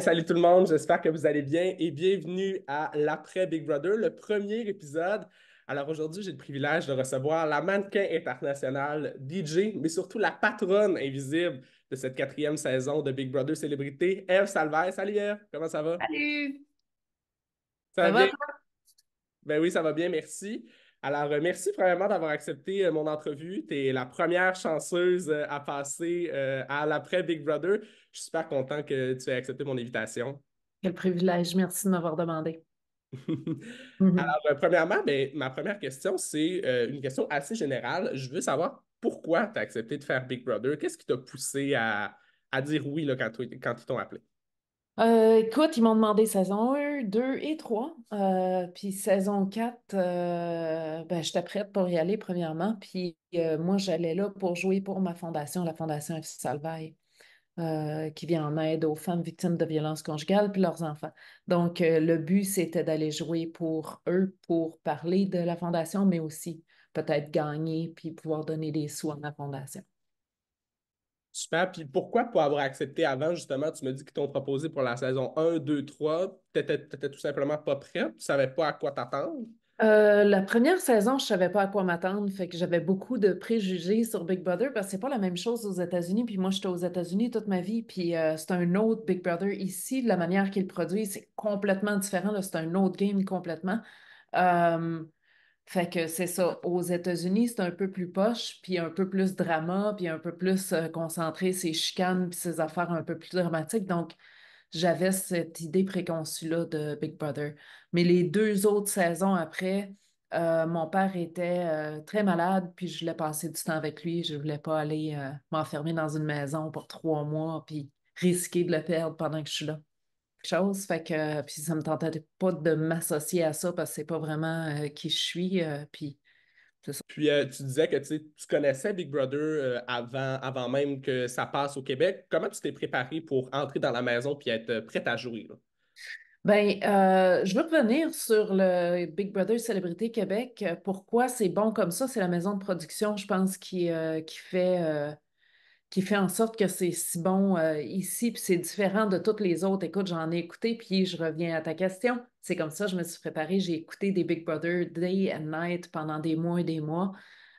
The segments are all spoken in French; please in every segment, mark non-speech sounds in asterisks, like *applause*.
salut tout le monde, j'espère que vous allez bien et bienvenue à l'après Big Brother, le premier épisode. Alors aujourd'hui, j'ai le privilège de recevoir la mannequin internationale DJ, mais surtout la patronne invisible de cette quatrième saison de Big Brother Célébrité, Eve Salvaire. Salut Eve, comment ça va? Salut! Ça, va, Ben oui, ça va bien, merci. Alors, euh, merci premièrement d'avoir accepté euh, mon entrevue. Tu es la première chanceuse euh, à passer à l'après Big Brother. Je suis super content que tu aies accepté mon invitation. Quel privilège. Merci de m'avoir demandé. *laughs* Mhm. Alors, premièrement, ben, ma première question, c'est une question assez générale. Je veux savoir pourquoi tu as accepté de faire Big Brother. Qu'est-ce qui t'a poussé à, dire oui quand ils t'ont appelé? Euh, écoute, ils m'ont demandé saison 1, 2 et 3. Euh, puis saison 4, euh, ben, j'étais prête pour y aller premièrement. Puis moi, j'allais là pour jouer pour ma fondation, la Fondation F. Salvaille, qui vient en aide aux femmes victimes de violences conjugales puis leurs enfants. Donc, le but, c'était d'aller jouer pour eux, pour parler de la fondation, mais aussi peut-être gagner puis pouvoir donner des sous à ma fondation. Super. Puis pourquoi pour avoir accepté avant, justement, tu me dis qu'ils t'ont proposé pour la saison 1, 2, 3, t'étais tout simplement pas prêt tu savais pas à quoi t'attendre? Euh, la première saison, je savais pas à quoi m'attendre, fait que j'avais beaucoup de préjugés sur Big Brother parce que c'est pas la même chose aux États-Unis. Puis moi, j'étais aux États-Unis toute ma vie, puis euh, c'est un autre Big Brother ici. La manière qu'ils produisent, c'est complètement différent. C'est un autre game complètement. Euh, fait que c'est ça. Aux États-Unis, c'est un peu plus poche, puis un peu plus drama, puis un peu plus euh, concentré, ses chicanes, puis ses affaires un peu plus dramatiques. Donc, j'avais cette idée préconçue-là de Big Brother. Mais les deux autres saisons après, euh, mon père était euh, très malade, puis je voulais passer du temps avec lui. Je voulais pas aller m'enfermer dans une maison pour trois mois, puis risquer de le perdre pendant que je suis là chose. Fait que euh, puis ça me tentait pas de m'associer à ça parce que c'est pas vraiment euh, qui je suis. Euh, puis Puis tu disais que tu connaissais Big Brother avant, avant même que ça passe au Québec. Comment tu t'es préparé pour entrer dans la maison puis être prête à jouer? Là? Ben, je veux revenir sur le Big Brother Célébrité Québec. Pourquoi c'est bon comme ça? C'est la maison de production, je pense, qui, qui fait qui fait en sorte que c'est si bon euh, ici, puis c'est différent de toutes les autres. Écoute, j'en ai écouté, puis je reviens à ta question. C'est comme ça, je me suis préparée, j'ai écouté des Big Brother day and night pendant des mois et des mois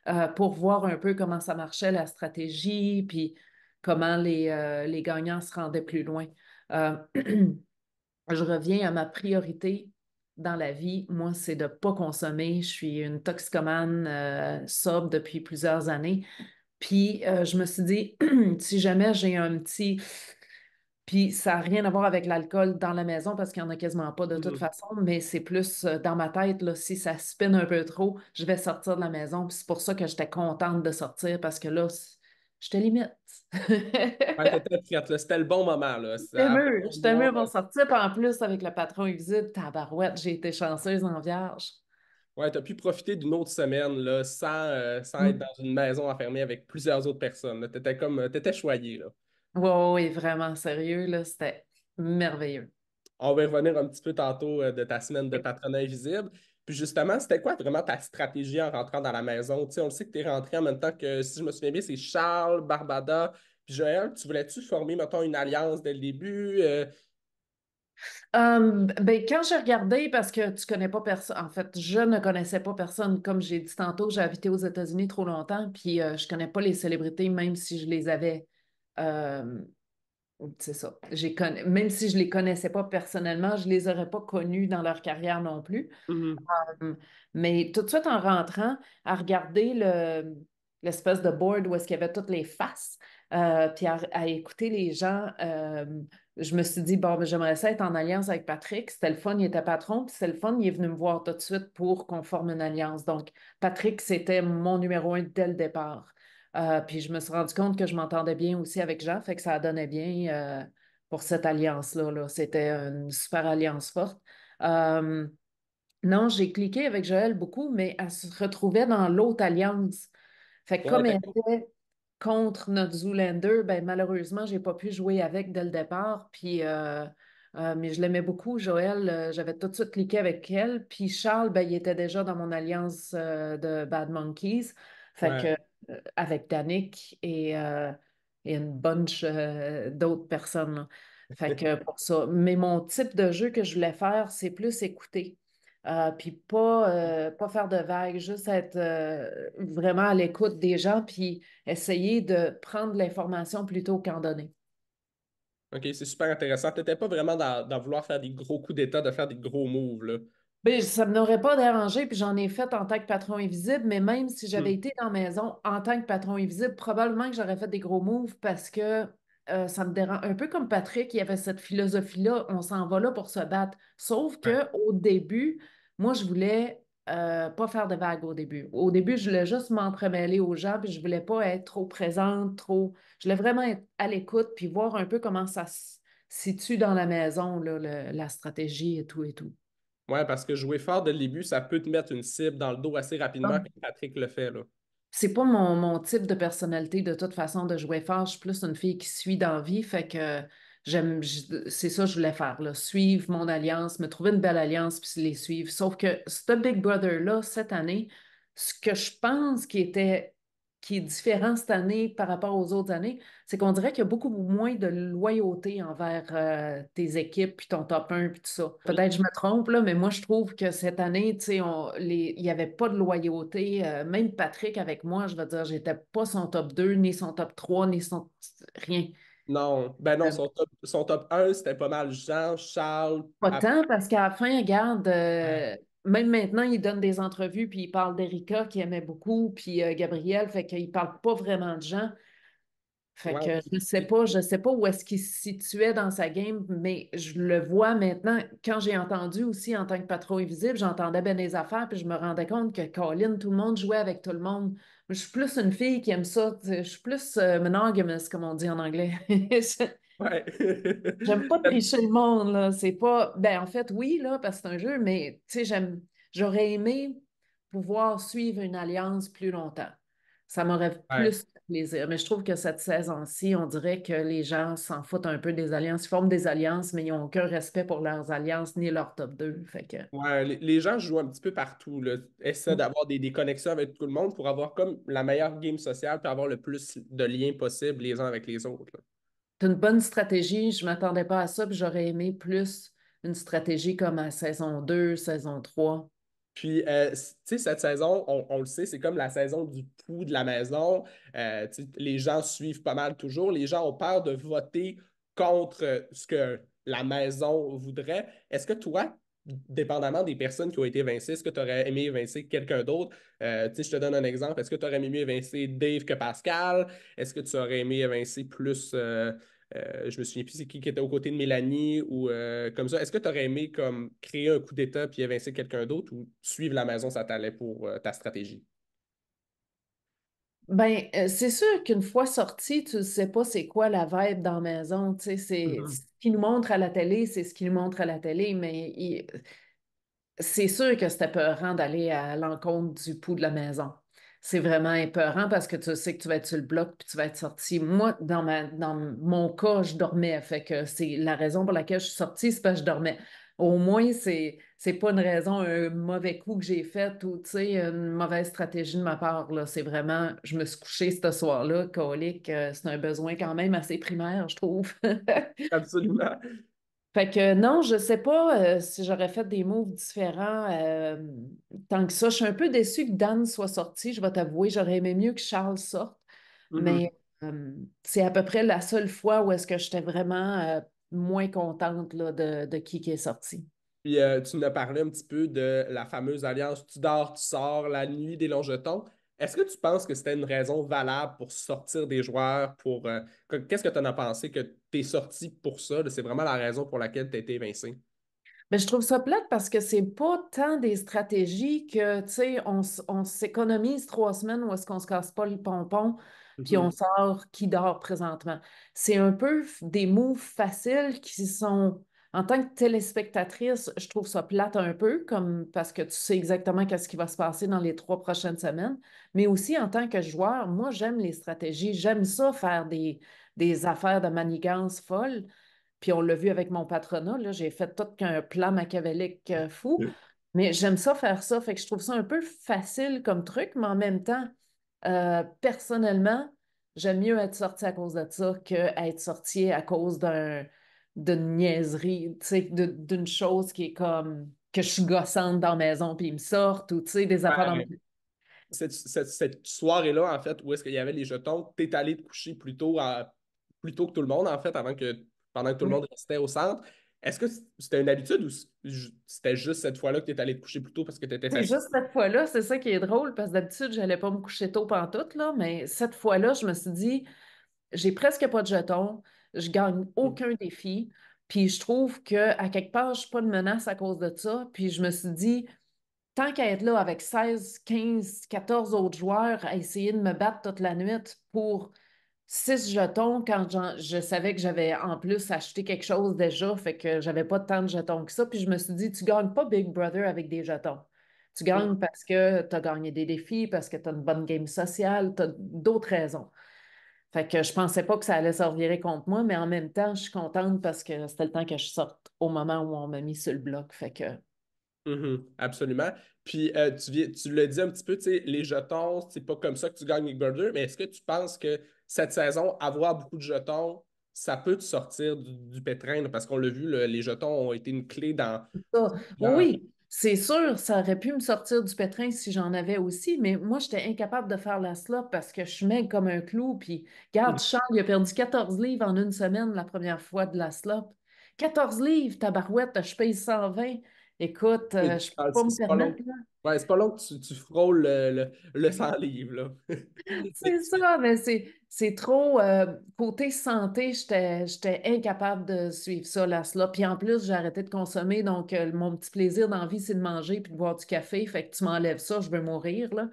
euh, pour voir un peu comment ça marchait, la stratégie, puis comment les, euh, les gagnants se rendaient plus loin. *clears throat* je reviens à ma priorité dans la vie. Moi, c'est de ne pas consommer. Je suis une toxicomane sobre depuis plusieurs années. Puis euh, je me suis dit, *clears throat* si jamais j'ai un petit. Puis ça n'a rien à voir avec l'alcool dans la maison parce qu'il n'y en a quasiment pas de toute mm-hmm. façon, mais c'est plus euh, dans ma tête, là, si ça spinne un peu trop, je vais sortir de la maison. Puis c'est pour ça que j'étais contente de sortir parce que là, j'étais limite. *laughs* C'était le bon moment. là. J'étais mieux, j'étais mieux pour sortir. en plus, avec le patron visite, tabarouette, j'ai été chanceuse en vierge. Ouais, tu as pu profiter d'une autre semaine là, sans, euh, mm. être dans une maison enfermée avec plusieurs autres personnes. Tu étais comme euh, étais choyé. Là. Wow, oui, vraiment sérieux, c'était merveilleux. On va revenir un petit peu tantôt euh, de ta semaine de patronage visible. Puis justement, c'était quoi vraiment ta stratégie en rentrant dans la maison? on le sait que tu es rentré en même temps que, si je me souviens bien, c'est Charles, Barbada, puis Joël. Tu voulais-tu former, mettons, une alliance dès le début? ben, quand j'ai regardé, parce que tu connais pas personne, en fait, je ne connaissais pas personne. Comme j'ai dit tantôt, j'ai habité aux États-Unis trop longtemps, puis je euh, je connais pas les célébrités, même si je les avais. c'est ça. J'ai Même si je les connaissais pas personnellement, je les aurais pas connus dans leur carrière non plus. Mmh mais tout de suite en rentrant, à regarder le l'espèce de board où est-ce qu'il y avait toutes les faces, euh, puis à, écouter les gens je me suis dit, bon, ben, j'aimerais ça être en alliance avec Patrick. C'était le fun, il était patron, puis c'était le fun, il est venu me voir tout de suite pour qu'on forme une alliance. Donc, Patrick, c'était mon numéro un dès le départ. Euh, puis je me suis rendu compte que je m'entendais bien aussi avec Jean, fait que ça donnait bien euh, pour cette alliance-là. -là, c'était une super alliance forte. Euh, non, j'ai cliqué avec Joël beaucoup, mais elle se retrouvait dans l'autre alliance. Fait comme ben, elle était contre notre Zoolander, ben, malheureusement, n'ai pas pu jouer avec dès le départ. Puis, euh, euh, mais je l'aimais beaucoup, Joël. Euh, j'avais tout de suite cliqué avec elle. Puis Charles, ben, il était déjà dans mon alliance de Bad Monkeys. Fait que, avec Danick et, et une bunch d'autres personnes. *laughs* que pour ça. Mais mon type de jeu que je voulais faire, c'est plus écouter. Euh, puis pas, euh, pas faire de vagues, juste être euh, vraiment à l'écoute des gens, puis essayer de prendre l'information plutôt qu'en donner. OK, c'est super intéressant. Tu n'étais pas vraiment dans, vouloir faire des gros coups d'État, de faire des gros moves. Là. Ben, ça ne m'aurait pas dérangé, puis j'en ai fait en tant que patron invisible, mais même si j'avais hmm. été dans la maison en tant que patron invisible, probablement que j'aurais fait des gros moves parce que euh, ça me dérange un peu comme Patrick, il y avait cette philosophie-là, on s'en va là pour se battre. Sauf que au début, moi, je voulais euh, pas faire de vagues au début. Au début, je voulais juste m'entremêler aux gens, puis je voulais pas être trop présente, trop. Je voulais vraiment être à l'écoute, puis voir un peu comment ça se situe dans la maison, la stratégie et tout et tout. Oui, parce que jouer fort de début, ça peut te mettre une cible dans le dos assez rapidement, comme ah. Patrick le fait. Là c'est pas mon, type de personnalité de toute façon de jouer fort. Je suis plus une fille qui suit dans vie, fait que j'aime, c'est ça que je voulais faire, là, suivre mon alliance, me trouver une belle alliance, puis les suivre. Sauf que ce Big Brother-là, cette année, ce que je pense qui était qui est différent cette année par rapport aux autres années, c'est qu'on dirait qu'il y a beaucoup moins de loyauté envers euh, tes équipes, puis ton top 1, puis tout ça. Peut-être que je me trompe, là, mais moi, je trouve que cette année, on, il n'y avait pas de loyauté. Euh, même Patrick, avec moi, je veux dire, j'étais pas son top 2, ni son top 3, ni son... rien. Non, ben non, euh son top, 1, c'était pas mal Jean, Charles... Pas tant, parce qu'à la fin, regarde même maintenant, il donne des entrevues, puis il parle d'Erika, qui aimait beaucoup, puis euh, Gabriel, fait qu'il ne parle pas vraiment de gens. Fait que je sais pas, je sais pas où est-ce qu'il se situait dans sa game, mais je le vois maintenant. Quand j'ai entendu aussi en tant que patron invisible, j'entendais bien des affaires, puis je me rendais compte que Colin, tout le monde jouait avec tout le monde. Je suis plus une fille qui aime ça. Je suis plus euh, monogamous, comme on dit en anglais. *laughs* Ouais. *laughs* j'aime pas tricher le monde, là. C'est pas. Ben, en fait, oui, là, parce que c'est un jeu, mais tu sais, j'aime. J'aurais aimé pouvoir suivre une alliance plus longtemps. Ça m'aurait plus plaisir. Mais je trouve que cette saison-ci, on dirait que les gens s'en foutent un peu des alliances. Ils forment des alliances, mais ils n'ont aucun respect pour leurs alliances ni leur top 2. Fait que... les gens jouent un petit peu partout. Là. Essaient mm. d'avoir des, des connexions avec tout le monde pour avoir comme la meilleure game sociale, pour avoir le plus de liens possible les uns avec les autres. C'est une bonne stratégie, je ne m'attendais pas à ça, puis j'aurais aimé plus une stratégie comme à saison 2, saison 3. Puis, euh, tu sais, cette saison, on, le sait, c'est comme la saison du pouls de la maison. Euh, les gens suivent pas mal toujours. Les gens ont peur de voter contre euh, ce que la maison voudrait. Est-ce que toi, dépendamment des personnes qui ont été évincées, est-ce que tu aurais aimé évincer quelqu'un d'autre? Euh, je te donne un exemple. Est-ce que tu aurais aimé évincer Dave que Pascal? Est-ce que tu aurais aimé évincer plus, euh, euh, je me souviens plus, c'est qui qui était aux côtés de Mélanie ou euh, comme ça? Est-ce que tu aurais aimé comme, créer un coup d'État puis évincer quelqu'un d'autre ou suivre la maison, ça t'allait pour euh, ta stratégie? Ben, euh, c'est sûr qu'une fois sorti, tu ne sais pas c'est quoi la vibe dans la maison. Tu sais, c'est mm-hmm. ce qu'il nous montre à la télé, c'est ce qu'il nous montre à la télé, mais c'est sûr que c'était peurant d'aller à l'encontre du pouls de la maison. C'est vraiment épeurant parce que tu sais que tu vas être sur le bloc puis tu vas être sorti. Moi, dans, ma, dans mon cas, je dormais. Fait que c'est la raison pour laquelle je suis sortie, c'est parce que je dormais. Au moins, c'est c'est pas une raison, un mauvais coup que j'ai fait ou une mauvaise stratégie de ma part. C'est vraiment, je me suis couchée ce soir-là, colique, euh, c'est un besoin quand même assez primaire, je trouve. *laughs* Absolument. Fait que non, je sais pas euh, si j'aurais fait des moves différents euh, tant que ça. Je suis un peu déçue que Dan soit sorti, je vais t'avouer, j'aurais aimé mieux que Charles sorte, mm-hmm. mais c'est à peu près la seule fois où est-ce que j'étais vraiment moins contente là, de, de qui qui est sorti. Puis euh, tu nous as parlé un petit peu de la fameuse alliance tu dors, tu sors, la nuit des longs Est-ce que tu penses que c'était une raison valable pour sortir des joueurs? pour euh, Qu'est-ce que tu en as pensé que tu es sorti pour ça? C'est vraiment la raison pour laquelle tu as été évincé? Mais ben, je trouve ça plate parce que c'est pas tant des stratégies que, tu sais, on, s'économise trois semaines ou est-ce qu'on se casse pas le pompon, puis on mm-hmm. sort qui dort présentement. C'est un peu des moves faciles qui sont en tant que téléspectatrice, je trouve ça plate un peu, comme parce que tu sais exactement qu'est-ce qui va se passer dans les trois prochaines semaines. Mais aussi en tant que joueur, moi, j'aime les stratégies. J'aime ça faire des, affaires de manigance folles. Puis on l'a vu avec mon patronat, là, j'ai fait tout qu'un plan machiavélique euh, fou. Mais j'aime ça faire ça. Fait que je trouve ça un peu facile comme truc, mais en même temps, euh, personnellement, j'aime mieux être sorti à cause de ça qu'être sorti à cause d'un d'une niaiserie, d'une chose qui est comme que je suis gossante dans la maison, puis ils me sortent, ou des affaires dans cette, cette, soirée-là, en fait, où est-ce qu'il y avait les jetons, t'es allé te coucher plus tôt, plus que tout le monde, en fait, avant que, pendant que tout le monde restait au centre. Est-ce que c'était une habitude ou c'était juste cette fois-là que tu es allé te coucher plus tôt parce que tu étais C'est juste cette fois-là, c'est ça qui est drôle, parce que d'habitude, n'allais pas me coucher tôt pantoute, là, mais cette fois-là, je me suis dit, j'ai presque pas de jetons, je gagne mm. aucun défi. Puis je trouve que à quelque part, je suis pas une menace à cause de ça. Puis je me suis dit, tant qu'à être là avec 16, 15, 14 autres joueurs à essayer de me battre toute la nuit pour six jetons quand je savais que j'avais en plus acheté quelque chose déjà, fait que j'avais pas tant de jetons que ça. Puis je me suis dit, tu ne gagnes pas Big Brother avec des jetons. Tu mm. gagnes parce que tu as gagné des défis, parce que tu as une bonne game sociale, tu as d'autres raisons. Fait que je pensais pas que ça allait se revirer contre moi, mais en même temps, je suis contente parce que c'était le temps que je sorte au moment où on m'a mis sur le bloc. Fait que. Mmh absolument. Puis euh, tu, tu le dis un petit peu, tu sais, les jetons, c'est pas comme ça que tu gagnes Big Brother, mais est-ce que tu penses que cette saison, avoir beaucoup de jetons, ça peut te sortir du, pétrin, parce qu'on l'a vu, les jetons ont été une clé dans... Oui, c'est sûr, ça aurait pu me sortir du pétrin si j'en avais aussi, mais moi, j'étais incapable de faire la slop parce que je maigre comme un clou. Puis, garde mmh. Charles, il a perdu 14 livres en une semaine la première fois de la slope. 14 livres, barouette, je paye 120. Écoute, euh, je peux pas me permettre. c'est pas long que tu, tu frôles le, le, le *laughs* c'est ça, mais c'est trop. Euh, côté santé, j'étais incapable de suivre ça, là, cela. Puis en plus, j'ai arrêté de consommer. Donc, euh, mon petit plaisir d'envie c'est de manger puis de boire du café. Fait que tu m'enlèves ça, je veux mourir. Là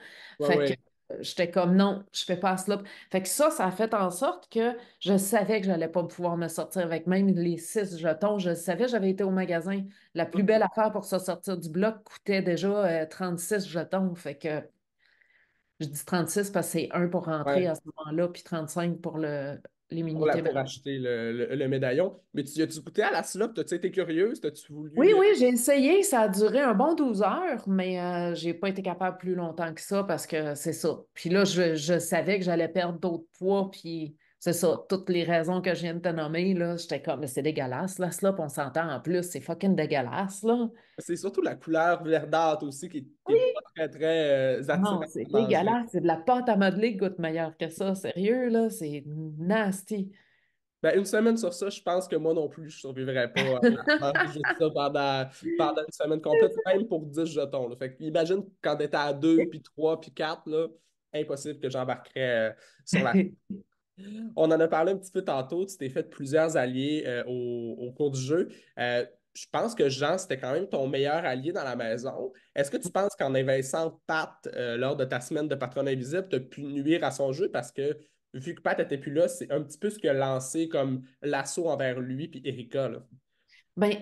j'étais comme non, je fais pas cela. Fait que ça, ça a fait en sorte que je savais que je n'allais pas pouvoir me sortir avec même les six jetons. Je savais, que j'avais été au magasin. La plus belle affaire pour se sortir du bloc coûtait déjà 36 euh, jetons. Fait que je dis 36 parce que c'est un pour rentrer à ce moment-là, puis 35 pour le, pour acheter le, le, médaillon. Mais tu as-tu goûté à la slope as tu été curieuse? tu voulu... Oui, oui, euh, j'ai essayé. Ça a duré un bon 12 heures, mais euh, j'ai pas été capable plus longtemps que ça parce que c'est ça. Puis là, je, savais que j'allais perdre d'autres poids, puis c'est ça. Toutes les raisons que je viens de te nommer, là, j'étais comme, c'est dégueulasse, la slope on s'entend en plus, c'est fucking dégueulasse, là. C'est surtout la couleur verdâtre aussi qui très, très euh, Non, c'est dégueulasse. C'est de la pâte à modeler qui goûte meilleur que ça. Sérieux, là, c'est nasty. Ben, une semaine sur ça, je pense que moi non plus, je ne survivrais pas à *laughs* ça pendant, pendant, une semaine complète, même pour 10 jetons. Fait imagine quand tu étais à 2, puis 3, puis 4, là, impossible que j'embarquerais euh, sur la. *laughs* On en a parlé un petit peu tantôt, tu t'es fait plusieurs alliés euh, au, cours du jeu je pense que Jean, c'était quand même ton meilleur allié dans la maison. Est-ce que tu penses qu'en investissant Pat euh, lors de ta semaine de patron invisible, tu as pu nuire à son jeu parce que vu que Pat n'était plus là, c'est un petit peu ce que lancé comme l'assaut envers lui et Erika? Là. Ben,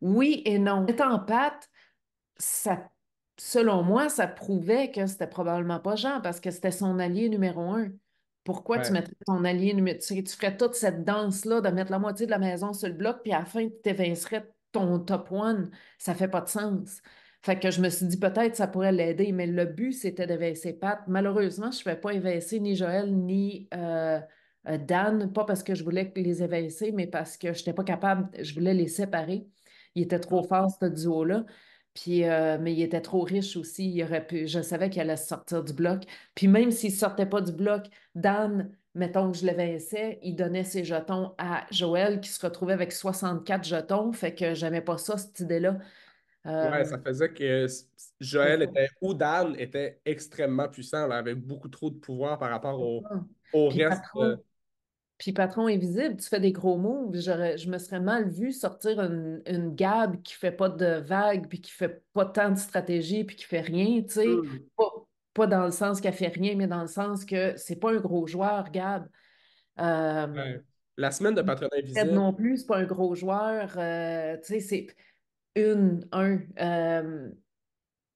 oui et non. Étant Pat, ça, selon moi, ça prouvait que c'était probablement pas Jean parce que c'était son allié numéro un. Pourquoi tu mettrais ton allié numérique? Tu, ferais toute cette danse-là de mettre la moitié de la maison sur le bloc, puis à la fin, tu évincerais ton top one. Ça fait pas de sens. Fait que je me suis dit peut-être ça pourrait l'aider, mais le but, c'était d'évincer Pat. Malheureusement, je ne pouvais pas évincer ni Joël ni euh, euh, Dan, pas parce que je voulais les évincer, mais parce que je n'étais pas capable, je voulais les séparer. Il était trop ah. fort, ce duo-là. Puis, euh, mais il était trop riche aussi. Il aurait pu, je savais qu'il allait sortir du bloc. Puis même s'il ne sortait pas du bloc, Dan, mettons que je le vinssais, il donnait ses jetons à Joël qui se retrouvait avec 64 jetons. Fait que j'aimais pas ça, cette idée-là. Euh, ça faisait que Joël était, ou Dan était extrêmement puissant, là, avait beaucoup trop de pouvoir par rapport au, au reste. Euh, puis patron invisible, tu fais des gros moves, Je me serais mal vu sortir une, une gabe qui fait pas de vagues, puis qui fait pas tant de stratégie, puis qui fait rien, tu sais. Mmh. Pas, dans le sens qu'elle fait rien, mais dans le sens que c'est pas un gros joueur, Gab. Euh, La semaine de patron invisible. Non plus, c'est pas un gros joueur. Euh, tu sais, c'est une, un. Euh,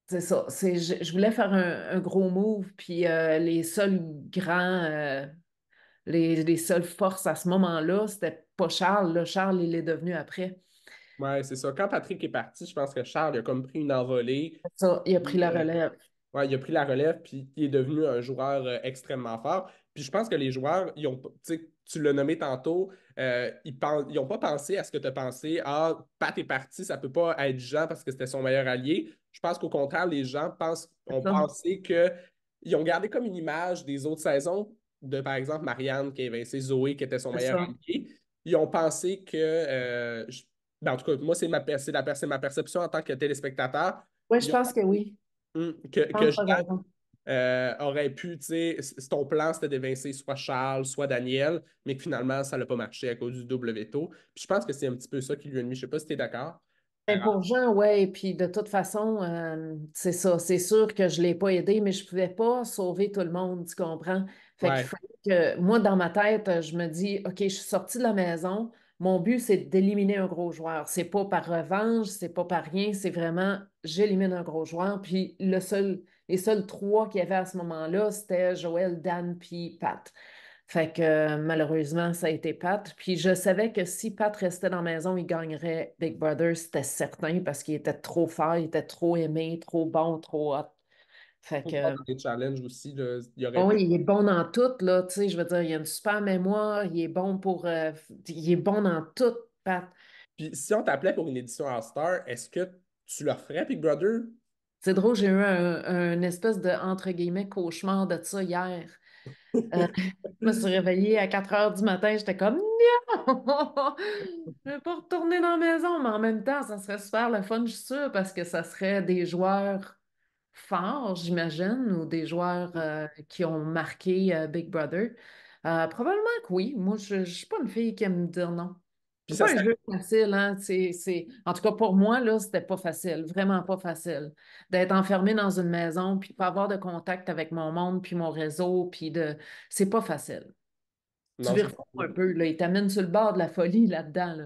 c'est ça. Je, je, voulais faire un, un gros move, puis les seuls grands les, seules forces à ce moment-là, c'était pas Charles. Charles, il est devenu après. Oui, c'est ça. Quand Patrick est parti, je pense que Charles a comme pris une envolée. Ça, il a pris la euh, relève. oui, il a pris la relève, puis il est devenu un joueur euh, extrêmement fort. Puis je pense que les joueurs, ils ont, tu l'as nommé tantôt, euh, ils n'ont pas pensé à ce que tu as pensé. Ah, Pat est parti, ça ne peut pas être Jean parce que c'était son meilleur allié. Je pense qu'au contraire, les gens pensent, ont pensé que ils ont gardé comme une image des autres saisons de, par exemple, Marianne qui a évincé Zoé, qui était son meilleur ami. Ils ont pensé que. Euh, ben, en tout cas, moi, c'est ma, la perception en tant que téléspectateur. Oui, je pense que oui. Hmm, que, euh, aurait pu, tu sais, ton plan, c'était d'évincer soit Charles, soit Daniel, mais que finalement, ça n'a pas marché à cause du double veto. Puis je pense que c'est un petit peu ça qui lui a mis. Je ne sais pas si tu es d'accord. Ben, pour Jean, oui. Puis de toute façon, euh, c'est ça. C'est sûr que je ne l'ai pas aidé, mais je ne pouvais pas sauver tout le monde, tu comprends? Fait que moi, dans ma tête, je me dis, OK, je suis sortie de la maison. Mon but, c'est d'éliminer un gros joueur. C'est pas par revanche, c'est pas par rien, c'est vraiment j'élimine un gros joueur. Puis le seul, les seuls trois qu'il y avait à ce moment-là, c'était Joël, Dan, puis Pat. Fait que malheureusement, ça a été Pat. Puis je savais que si Pat restait dans la maison, il gagnerait Big Brother, c'était certain, parce qu'il était trop fort, il était trop aimé, trop bon, trop hot. Fait aussi, oh il est bon dans tout, là, tu je veux dire, il a une super mémoire, il est bon pour... Euh, il est bon dans tout, Pat. Puis si on t'appelait pour une édition à star est-ce que tu leur ferais, Big Brother? C'est drôle, j'ai eu un, espèce de, entre guillemets, cauchemar de ça hier. Euh, *laughs* je me suis réveillée à 4 heures du matin, j'étais comme non! *laughs* je ne vais pas retourner dans la maison, mais en même temps, ça serait super le fun, je suis sûre, parce que ça serait des joueurs fort, j'imagine, ou des joueurs euh, qui ont marqué euh, Big Brother? Euh, probablement que oui. Moi, je ne suis pas une fille qui aime me dire non. C'est un jeu facile, hein, En tout cas, pour moi, là, c'était pas facile, vraiment pas facile. D'être enfermé dans une maison, puis de pas avoir de contact avec mon monde, puis mon réseau, puis de. C'est pas facile. tu vires un peu, là. Ils t'amènent sur le bord de la folie là-dedans,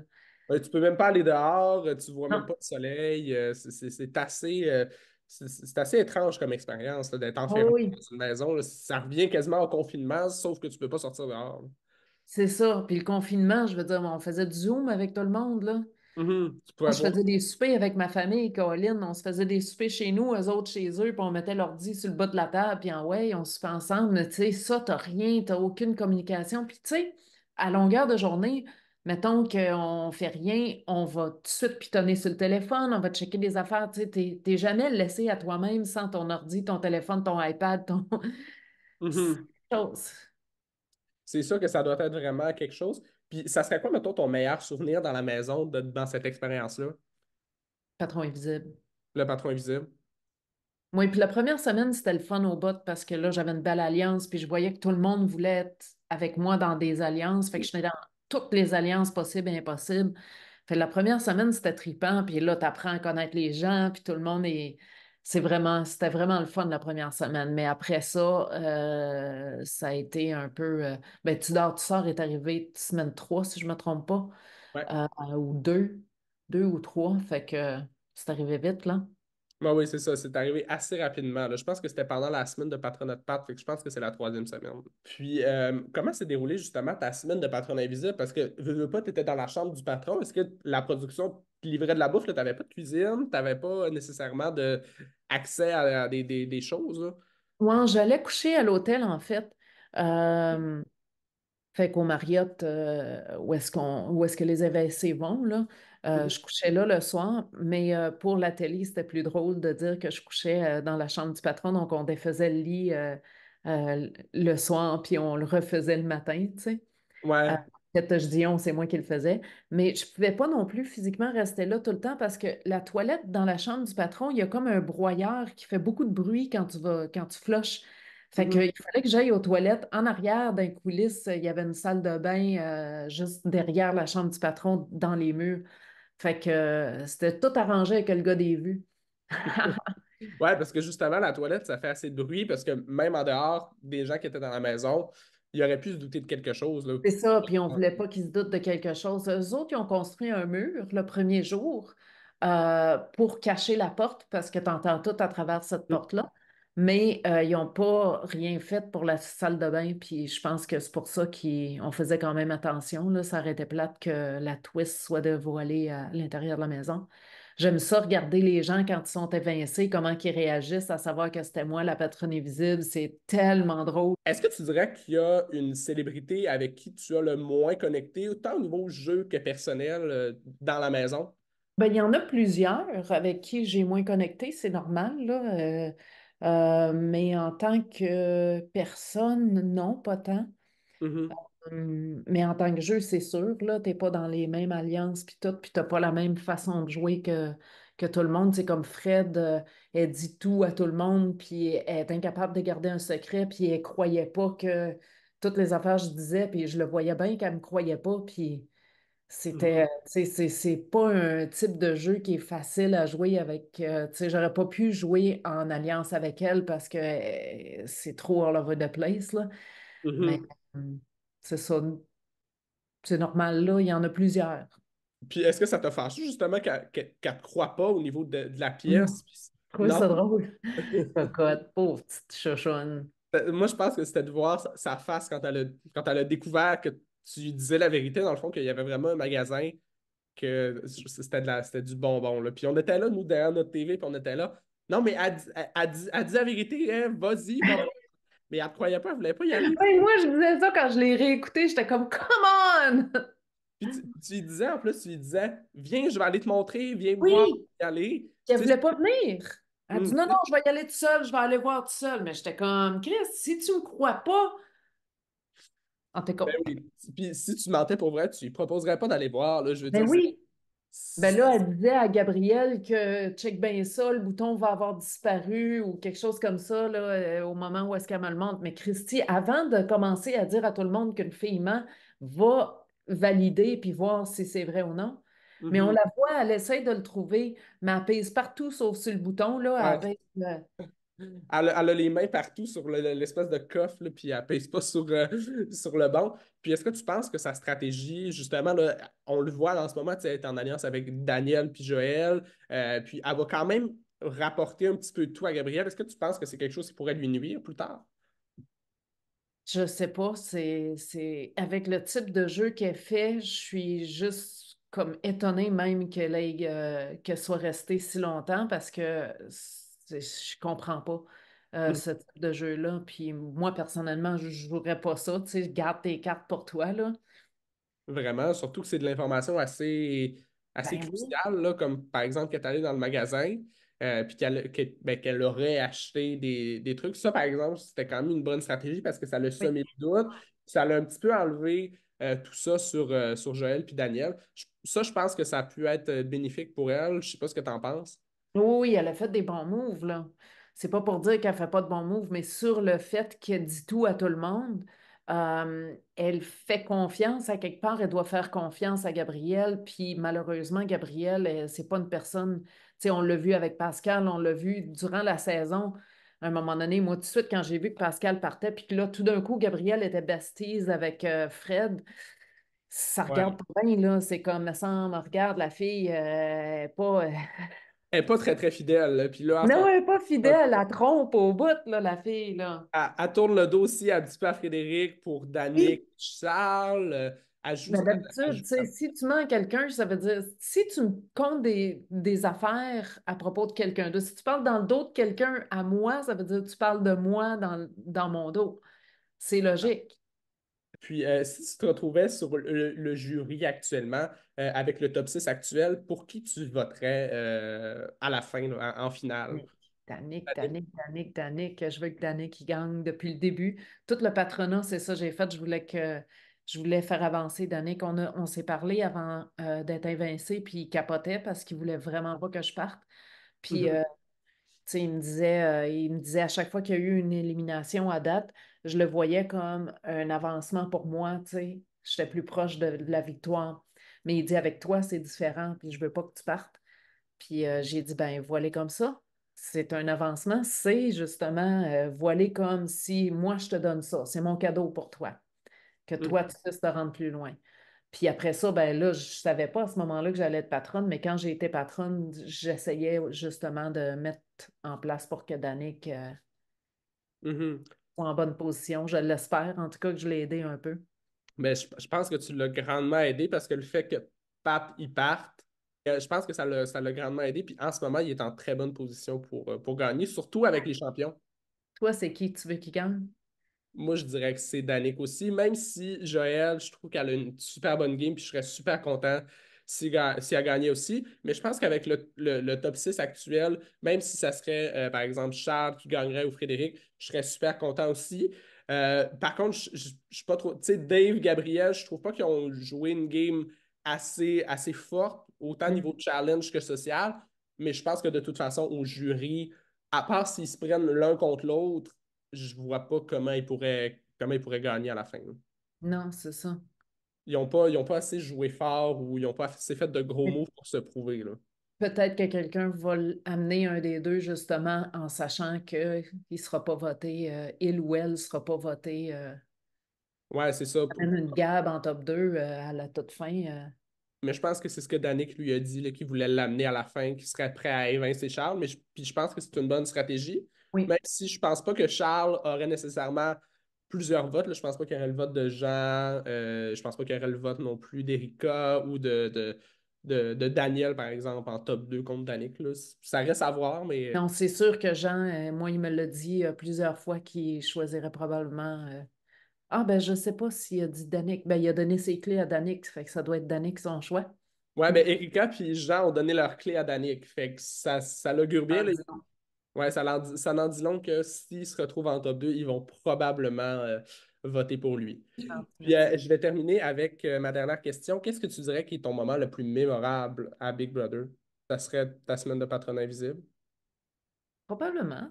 là. tu peux même pas aller dehors, tu vois même pas le soleil. c'est, assez c'est assez étrange comme expérience d'être ah enfermé dans une maison. ça revient quasiment au confinement, sauf que tu ne peux pas sortir dehors. C'est ça. Puis le confinement, je veux dire, on faisait du Zoom avec tout le monde. Là. Mm-hmm. je faisais des soupers avec ma famille, Caroline. On se faisait des soupers chez nous, eux autres chez eux, puis on mettait l'ordi sur le bas de la table, puis en ouais, on se fait ensemble. Mais tu sais, ça, t'as rien, t'as aucune communication. Puis tu sais, à longueur de journée, mettons qu'on ne fait rien, on va tout de suite pitonner sur le téléphone, on va checker des affaires. Tu n'es jamais laissé à toi-même sans ton ordi, ton téléphone, ton iPad, ton. *laughs* Mm-hmm. C'est sûr que ça doit être vraiment quelque chose. Puis ça serait quoi, mettons, ton meilleur souvenir dans la maison dans cette expérience-là? Patron invisible. Le patron invisible. Oui, puis la première semaine, c'était le fun au bot parce que là, j'avais une belle alliance, puis je voyais que tout le monde voulait être avec moi dans des alliances. Fait que je suis dans toutes les alliances possibles et impossibles. Fait la première semaine, c'était tripant, puis là, tu apprends à connaître les gens, puis tout le monde est. C'est vraiment, c'était vraiment le fun la première semaine. Mais après ça, euh, ça a été un peu. Euh, ben, tu dors, tu sors est arrivé semaine 3, si je ne me trompe pas. Euh, ou deux, deux ou trois. Fait que c'est arrivé vite, là. Bah oui, c'est ça. C'est arrivé assez rapidement. Je pense que c'était pendant la semaine de patronat de pat je pense que c'est la troisième semaine. Puis, euh, comment s'est déroulée justement ta semaine de patron invisible? Parce que, veux, veux pas, tu étais dans la chambre du patron. Est-ce que la production livrait de la bouffe? Tu n'avais pas de cuisine? Tu n'avais pas nécessairement de accès à, des, choses? Oui, j'allais coucher à l'hôtel, en fait. Euh, fait qu'au Marriott, euh, où est-ce qu'on, est-ce que les AVC vont, là, euh, mm. je couchais là le soir, mais euh, pour la télé, c'était plus drôle de dire que je couchais euh, dans la chambre du patron. Donc, on défaisait le lit le soir, puis on le refaisait le matin, tu sais. Ouais. Peut-être je dis c'est moi qui le faisais. Mais je ne pouvais pas non plus physiquement rester là tout le temps parce que la toilette dans la chambre du patron, il y a comme un broyeur qui fait beaucoup de bruit quand tu vas, quand tu flushes. Fait mm-hmm. qu'il fallait que j'aille aux toilettes en arrière d'un coulisse. Il y avait une salle de bain juste derrière la chambre du patron dans les murs. Fait que euh, c'était tout arrangé avec le gars des vues. *laughs* oui, parce que justement, la toilette, ça fait assez de bruit parce que même en dehors des gens qui étaient dans la maison, ils auraient pu se douter de quelque chose. C'est ça, puis on ne voulait pas qu'ils se doutent de quelque chose. Eux autres, ils ont construit un mur le premier jour euh, pour cacher la porte parce que tu entends tout à travers cette mm. porte-là mais euh, ils n'ont pas rien fait pour la salle de bain. Puis je pense que c'est pour ça qu'on faisait quand même attention. Ça aurait été plate que la twist soit dévoilée à l'intérieur de la maison. J'aime ça regarder les gens quand ils sont évincés, comment ils réagissent à savoir que c'était moi la patronne invisible. C'est tellement drôle. Est-ce que tu dirais qu'il y a une célébrité avec qui tu as le moins connecté, autant au niveau jeu que personnel, euh, dans la maison? Ben, il y en a plusieurs avec qui j'ai moins connecté, c'est normal. Là. Euh, euh, mais en tant que personne, non, pas tant. Mm-hmm. Hum, mais en tant que jeu, c'est sûr, là, t'es pas dans les mêmes alliances, puis tout, puis t'as pas la même façon de jouer que, tout le monde. C'est comme Fred, euh, elle dit tout à tout le monde, puis elle est incapable de garder un secret, puis elle croyait pas que toutes les affaires je disais, puis je le voyais bien qu'elle me croyait pas, puis Mmh. C'était, euh, c'est pas un type de jeu qui est facile à jouer avec. Euh, tu sais, j'aurais pas pu jouer en alliance avec elle parce que euh, c'est trop all over the place, là. Mais mmh c'est ça. C'est normal, là, il y en a plusieurs. Puis est-ce que ça te fâche justement qu'elle ne qu'elle croit pas au niveau de, la pièce? Oui, c'est *laughs* drôle. *laughs* Cocotte, pauvre petite Moi, je pense que c'était de voir sa face quand elle a, quand elle a découvert que tu disais la vérité, dans le fond, qu'il y avait vraiment un magasin que c'était, de la, c'était du bonbon. Là. Puis on était là, nous, derrière notre TV, puis on était là. Non, mais elle, disait dit la vérité, hein, vas-y. mais elle ne croyait pas, elle voulait pas y aller. Ben, moi, je disais ça quand je l'ai réécouté, j'étais comme, come on! Puis tu, lui disais, en plus, tu lui disais, viens, je vais aller te montrer, viens oui. voir, y aller. Puis elle ne voulait pas venir. Elle dit, hmm. non, non, je vais y aller tout seul, je vais aller voir tout seul. Mais j'étais comme, Chris, si tu me crois pas, en ben Puis si tu mentais pour vrai, tu ne proposerais pas d'aller voir, là, ben Oui. Ben là, elle disait à Gabrielle que check bien ça, le bouton va avoir disparu ou quelque chose comme ça euh, au moment où est-ce qu'elle me le montre. Mais Christy, avant de commencer à dire à tout le monde qu'une fille ment, va valider puis voir si c'est vrai ou non. Mais on mm-hmm. la voit, elle essaie de le trouver, mais elle pèse partout sauf sur le bouton. Là, euh, elle, a les mains partout sur l'espèce de coffre, puis elle pèse pas euh, *laughs* sur, le banc. Puis est-ce que tu penses que sa stratégie, justement, on le voit en ce moment, elle est en alliance avec Daniel puis Joël, euh, puis elle va quand même rapporter un petit peu de tout à Gabriel. Est-ce que tu penses que c'est quelque chose qui pourrait lui nuire plus tard? Je sais pas, c'est avec le type de jeu qu'elle fait, je suis juste comme étonnée même qu'elle euh, soit restée si longtemps parce que je comprends pas. Euh, ce type de jeu-là. Puis moi, personnellement, je ne jouerais pas ça. Tu sais, garde tes cartes pour toi. Là. Vraiment, surtout que c'est de l'information assez, assez ben cruciale, là, comme par exemple que tu allé dans le magasin. Euh, puis qu'elle ben, aurait acheté des, trucs. Ça, par exemple, c'était quand même une bonne stratégie parce que ça l'a semé le doute. Ça l'a un petit peu enlevé euh, tout ça sur, euh, sur Joël puis Daniel. ça, je pense que ça a pu être bénéfique pour elle. Je ne sais pas ce que tu en penses. Oui, elle a fait des bons moves, là. C'est pas pour dire qu'elle fait pas de bons moves, mais sur le fait qu'elle dit tout à tout le monde, elle fait confiance à quelque part, elle doit faire confiance à Gabrielle, puis malheureusement, Gabrielle, c'est pas une personne, tu sais, on l'a vu avec Pascal, on l'a vu durant la saison, à un moment donné, moi, tout de suite, quand j'ai vu que Pascal partait, puis que là, tout d'un coup, Gabrielle était besties avec Fred, ça regarde pas bien, là, c'est comme, ça me regarde, la fille, pas... *laughs* Elle n'est pas très, très fidèle. Puis non, elle n'est pas fidèle. Elle trompe au bout, la fille. Là. Elle, tourne le dos aussi petit à Frédéric pour Danick Charles. Euh, d'habitude, si tu mens à quelqu'un, ça veut dire si tu me comptes des, affaires à propos de quelqu'un d'autre, si tu parles dans le dos de quelqu'un à moi, ça veut dire que tu parles de moi dans, mon dos. C'est logique. Puis, euh, si tu te retrouvais sur le jury actuellement, euh, avec le top 6 actuel, pour qui tu voterais euh, à la fin, en, finale? Danick, Danick, Danick, Danick, je veux que Danick gagne depuis le début. Tout le patronat, c'est ça que j'ai fait. Je voulais que je voulais faire avancer Danick. On, on s'est parlé avant euh, d'être invincé, puis il capotait parce qu'il voulait vraiment pas que je parte. Puis mm-hmm. il me disait, il me disait à chaque fois qu'il y a eu une élimination à date, je le voyais comme un avancement pour moi. J'étais plus proche de la victoire mais il dit avec toi, c'est différent, puis je veux pas que tu partes. Puis euh, j'ai dit, ben, voiler comme ça, c'est un avancement, c'est justement euh, voilé comme si moi, je te donne ça, c'est mon cadeau pour toi, que mmh. toi, tu puisses te rendre plus loin. Puis après ça, ben là, je savais pas à ce moment-là que j'allais être patronne, mais quand j'ai été patronne, j'essayais justement de mettre en place pour que Danick euh, mmh soit en bonne position. Je l'espère, en tout cas, que je l'ai aidé un peu. Mais je, pense que tu l'as grandement aidé parce que le fait que Pat y parte, euh, je pense que ça l'a grandement aidé. Puis en ce moment, il est en très bonne position pour, euh, pour gagner, surtout avec les champions. Toi, c'est qui tu veux qui gagne? Moi, je dirais que c'est Danick aussi, même si Joël, je trouve qu'elle a une super bonne game, puis je serais super content s'il si a gagné aussi. Mais je pense qu'avec le, top 6 actuel, même si ça serait, euh, par exemple, Charles qui gagnerait ou Frédéric, je serais super content aussi. Euh, par contre, je suis pas trop. Tu sais, Dave, Gabriel, je trouve pas qu'ils ont joué une game assez, assez forte, autant au mm. niveau challenge que social. Mais je pense que de toute façon, au jury, à part s'ils se prennent l'un contre l'autre, je vois pas comment ils pourraient, comment ils pourraient gagner à la fin. Non, c'est ça. Ils n'ont pas, ont pas assez joué fort ou ils n'ont pas assez fait de gros mm. mots pour se prouver. Là. Peut-être que quelqu'un va amener un des deux justement en sachant qu'il ne sera pas voté, euh, il ou elle ne sera pas voté. Euh, ouais, c'est ça. Même une Gab en top 2 euh, à la toute fin. Mais je pense que c'est ce que Danick lui a dit, qu'il voulait l'amener à la fin, qu'il serait prêt à évincer Charles. Mais je, puis je pense que c'est une bonne stratégie. Même si je ne pense pas que Charles aurait nécessairement plusieurs votes. Je Je pense pas qu'il y aurait le vote de Jean, Je je pense pas qu'il y aurait le vote non plus d'Erika ou de, de, Daniel, par exemple, en top 2 contre Danick. Ça reste à voir, mais. Euh, non, c'est sûr que Jean, euh, moi, il me l'a dit euh, plusieurs fois qu'il choisirait probablement. Ah, ben, je sais pas s'il a dit Danick. Ben, il a donné ses clés à Danick, fait que ça doit être Danick son choix. Ouais, ben Erika puis Jean ont donné leurs clés à Danick. Fait que ça, ça l'augure bien. les gens Ouais, ça, en dit, ça en dit long que s'ils se retrouvent en top 2, ils vont probablement voter pour lui. Puis, euh, je vais terminer avec euh, ma dernière question. Qu'est-ce que tu dirais qui est ton moment le plus mémorable à Big Brother? Ça serait ta semaine de Patron invisible? Probablement.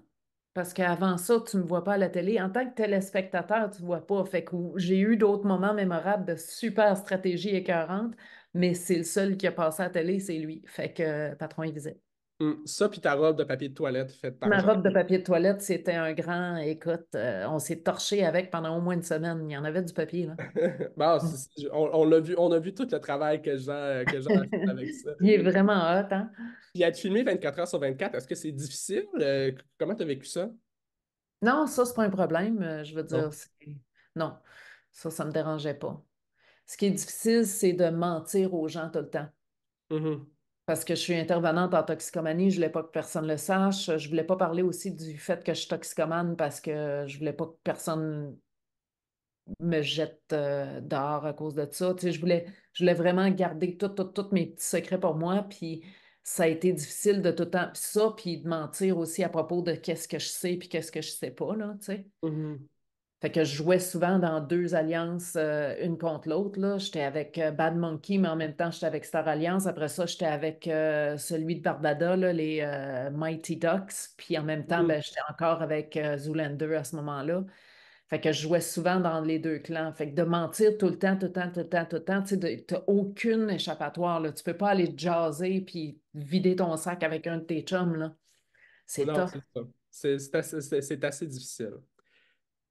Parce qu'avant ça, tu ne me vois pas à la télé. En tant que téléspectateur, tu ne vois pas. Fait que j'ai eu d'autres moments mémorables de super stratégie écœurante, mais c'est le seul qui a passé à la télé, c'est lui. Fait que euh, patron invisible. Hum, ça, puis ta robe de papier de toilette faite par. Ma robe de papier de toilette, c'était un grand. Écoute, euh, on s'est torché avec pendant au moins une semaine. Il y en avait du papier. Là. *laughs* on, vu, on a vu tout le travail que j'ai, que fait avec ça. *laughs* Il est vraiment hot, hein? Il a filmé 24 heures sur 24. Est-ce que c'est difficile? Euh, comment tu as vécu ça? Non, ça, c'est pas un problème. Euh, je veux dire, non. ça, ça, ça me dérangeait pas. Ce qui est difficile, c'est de mentir aux gens tout le temps. -hmm parce que je suis intervenante en toxicomanie, je voulais pas que personne le sache. Je voulais pas parler aussi du fait que je suis toxicomane parce que je voulais pas que personne me jette d'or euh, dehors à cause de ça. Tu sais, je voulais, je voulais vraiment garder tous mes petits secrets pour moi, puis ça a été difficile de tout temps, ça, puis de mentir aussi à propos de qu'est-ce que je sais, puis qu'est-ce que je sais pas, là, tu sais. Mm-hmm. Fait que je jouais souvent dans deux alliances, euh, une contre l'autre. J'étais avec euh, Bad Monkey, mais en même temps, j'étais avec Star Alliance. Après ça, j'étais avec euh, celui de Barbada, les Mighty Ducks. Puis en même temps, mm. ben, j'étais encore avec Zoolander à ce moment-là. Fait que je jouais souvent dans les deux clans. Fait que de mentir tout le temps, tout le temps, tout le temps, tout le temps, tu n'as aucune échappatoire. Là. Tu peux pas aller jaser puis vider ton sac avec un de tes chums. C'est C'est assez difficile.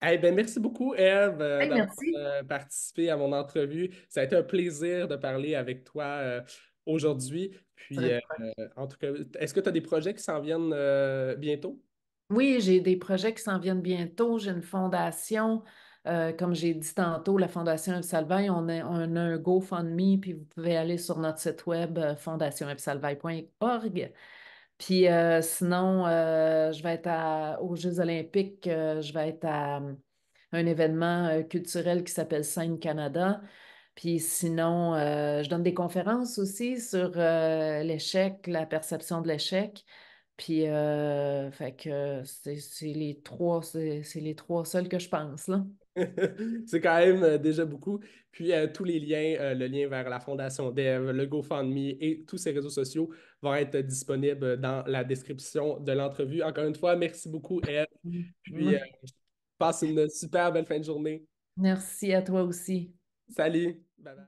Ben, merci beaucoup, Eve, euh, d'avoir euh, participé à mon entrevue. Ça a été un plaisir de parler avec toi euh, aujourd'hui. Puis, en cas, est-ce que tu as des projets qui s'en viennent bientôt? Oui, j'ai des projets qui s'en viennent bientôt. J'ai une fondation. comme j'ai dit tantôt, la Fondation Epsalvaille, on a, on a un GoFundMe, puis vous pouvez aller sur notre site web fondationepsalvaille.org. Puis euh, sinon, je vais être aux Jeux olympiques, je vais être à euh, hum, un événement euh, culturel qui s'appelle Scène Canada. Puis sinon, je donne des conférences aussi sur l'échec, la perception de l'échec. Puis, fait que c'est les trois, c'est les trois seuls que je pense, là. *laughs* c'est quand même euh, déjà beaucoup. Puis euh, tous les liens, euh, le lien vers la Fondation Dev, le GoFundMe et tous ces réseaux sociaux vont être disponibles dans la description de l'entrevue. Encore une fois, merci beaucoup, Eve. Puis passe une super belle fin de journée. Merci à toi aussi. Salut. Bye bye.